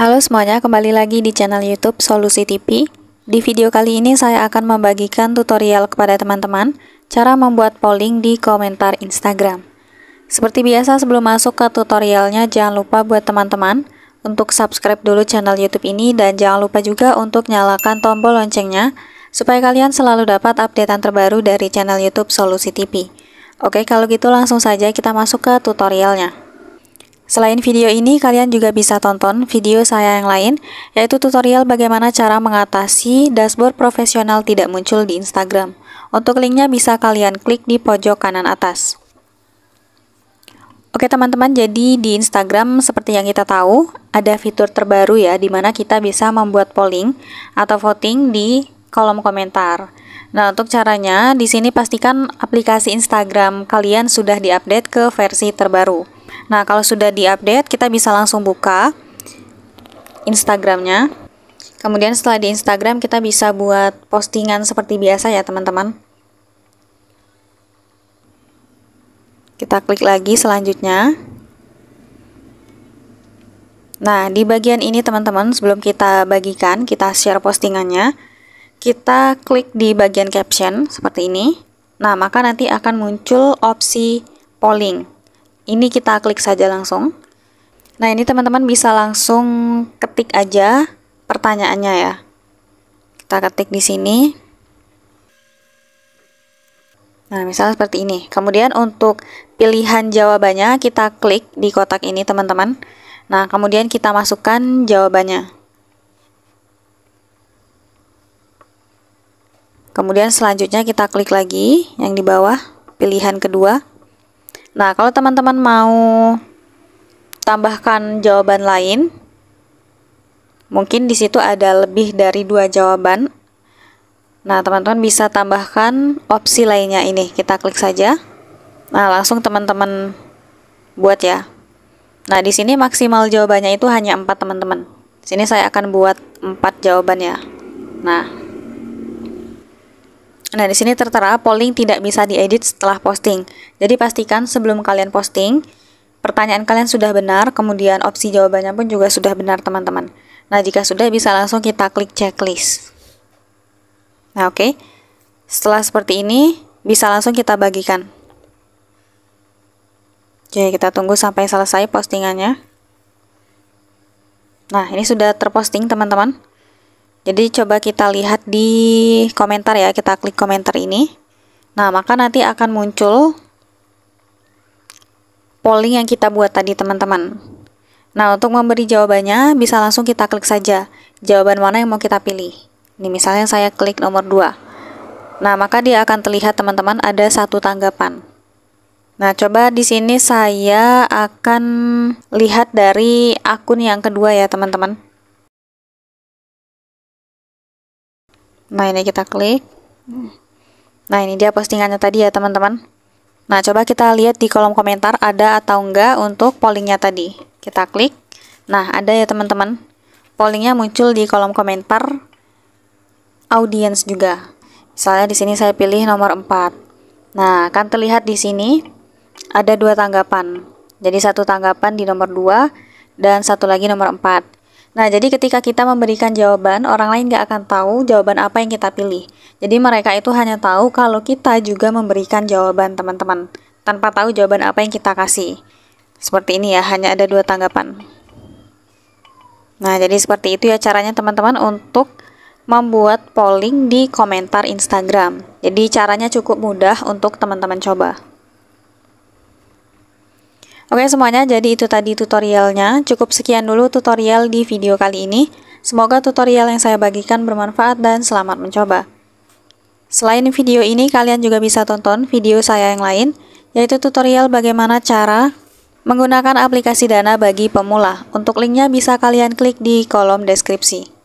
Halo semuanya, kembali lagi di channel YouTube Solusi TV. Di video kali ini saya akan membagikan tutorial kepada teman-teman cara membuat polling di komentar Instagram. Seperti biasa sebelum masuk ke tutorialnya jangan lupa buat teman-teman untuk subscribe dulu channel YouTube ini dan jangan lupa juga untuk nyalakan tombol loncengnya supaya kalian selalu dapat updatean terbaru dari channel YouTube Solusi TV. Oke, kalau gitu langsung saja kita masuk ke tutorialnya. Selain video ini, kalian juga bisa tonton video saya yang lain, yaitu tutorial bagaimana cara mengatasi dashboard profesional tidak muncul di Instagram. Untuk linknya bisa kalian klik di pojok kanan atas. Oke teman-teman, jadi di Instagram seperti yang kita tahu, ada fitur terbaru ya, di mana kita bisa membuat polling atau voting di kolom komentar. Nah, untuk caranya, di sini pastikan aplikasi Instagram kalian sudah diupdate ke versi terbaru. Nah, kalau sudah diupdate, kita bisa langsung buka Instagramnya. Kemudian setelah di Instagram, kita bisa buat postingan seperti biasa ya, teman-teman. Kita klik lagi selanjutnya. Nah, di bagian ini teman-teman, sebelum kita bagikan, kita share postingannya, kita klik di bagian caption seperti ini. Nah, maka nanti akan muncul opsi polling ini kita klik saja langsung. Nah, ini teman-teman bisa langsung ketik aja pertanyaannya ya. Kita ketik di sini. Nah, misalnya seperti ini. Kemudian untuk pilihan jawabannya kita klik di kotak ini, teman-teman. Nah, kemudian kita masukkan jawabannya. Kemudian selanjutnya kita klik lagi yang di bawah, pilihan kedua. Nah, kalau teman-teman mau tambahkan jawaban lain, mungkin di situ ada lebih dari dua jawaban. Nah, teman-teman bisa tambahkan opsi lainnya ini. Kita klik saja. Nah, langsung teman-teman buat ya. Nah, di sini maksimal jawabannya itu hanya empat teman-teman. Sini saya akan buat 4 jawabannya. Nah, Nah, di sini tertera polling tidak bisa diedit setelah posting. Jadi pastikan sebelum kalian posting, pertanyaan kalian sudah benar, kemudian opsi jawabannya pun juga sudah benar, teman-teman. Nah, jika sudah bisa langsung kita klik checklist. Nah, oke. Okay. Setelah seperti ini, bisa langsung kita bagikan. Oke, kita tunggu sampai selesai postingannya. Nah, ini sudah terposting, teman-teman. Jadi coba kita lihat di komentar ya, kita klik komentar ini. Nah, maka nanti akan muncul polling yang kita buat tadi teman-teman. Nah, untuk memberi jawabannya bisa langsung kita klik saja jawaban mana yang mau kita pilih. Ini misalnya saya klik nomor 2. Nah, maka dia akan terlihat teman-teman ada satu tanggapan. Nah, coba di sini saya akan lihat dari akun yang kedua ya, teman-teman. Nah, ini kita klik. Nah, ini dia postingannya tadi ya, teman-teman. Nah, coba kita lihat di kolom komentar ada atau enggak untuk pollingnya tadi. Kita klik. Nah, ada ya, teman-teman. Pollingnya muncul di kolom komentar audience juga. Misalnya di sini saya pilih nomor 4. Nah, kan terlihat di sini ada dua tanggapan. Jadi satu tanggapan di nomor 2 dan satu lagi nomor 4. Nah, jadi ketika kita memberikan jawaban, orang lain nggak akan tahu jawaban apa yang kita pilih. Jadi mereka itu hanya tahu kalau kita juga memberikan jawaban teman-teman, tanpa tahu jawaban apa yang kita kasih. Seperti ini ya, hanya ada dua tanggapan. Nah, jadi seperti itu ya caranya teman-teman untuk membuat polling di komentar Instagram. Jadi caranya cukup mudah untuk teman-teman coba. Oke semuanya, jadi itu tadi tutorialnya. Cukup sekian dulu tutorial di video kali ini. Semoga tutorial yang saya bagikan bermanfaat dan selamat mencoba. Selain video ini, kalian juga bisa tonton video saya yang lain, yaitu tutorial bagaimana cara menggunakan aplikasi Dana bagi pemula. Untuk linknya bisa kalian klik di kolom deskripsi.